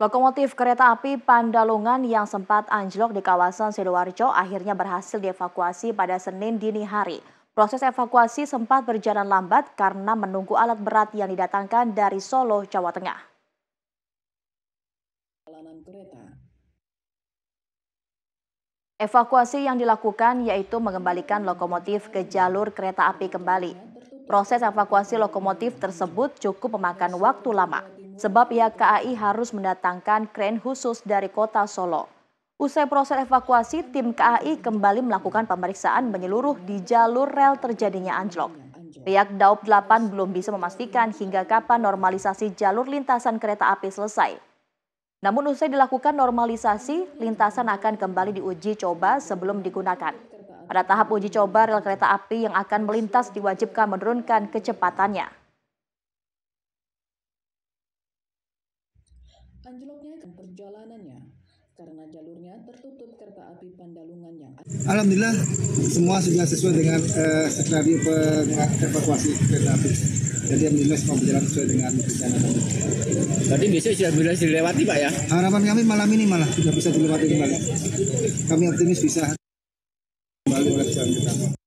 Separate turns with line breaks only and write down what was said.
Lokomotif kereta api Pandalungan yang sempat anjlok di kawasan Sidoarjo akhirnya berhasil dievakuasi pada Senin dini hari. Proses evakuasi sempat berjalan lambat karena menunggu alat berat yang didatangkan dari Solo, Jawa Tengah. Evakuasi yang dilakukan yaitu mengembalikan lokomotif ke jalur kereta api kembali. Proses evakuasi lokomotif tersebut cukup memakan waktu lama sebab pihak KAI harus mendatangkan kren khusus dari kota Solo. Usai proses evakuasi, tim KAI kembali melakukan pemeriksaan menyeluruh di jalur rel terjadinya anjlok. Pihak Daup 8 belum bisa memastikan hingga kapan normalisasi jalur lintasan kereta api selesai. Namun usai dilakukan normalisasi, lintasan akan kembali diuji coba sebelum digunakan. Pada tahap uji coba, rel kereta api yang akan melintas diwajibkan menurunkan kecepatannya. Anjloknya
ke perjalanannya karena jalurnya tertutup kereta api Pandalungan yang Alhamdulillah semua sudah sesuai dengan eh, skenario eh, evakuasi kereta api. Jadi alhamdulillah semua berjalan sesuai dengan rencana Tadi besok sudah bisa dilewati Pak ya? Harapan kami malam ini malah sudah bisa dilewati kembali. Kami optimis bisa kembali oleh jalan kita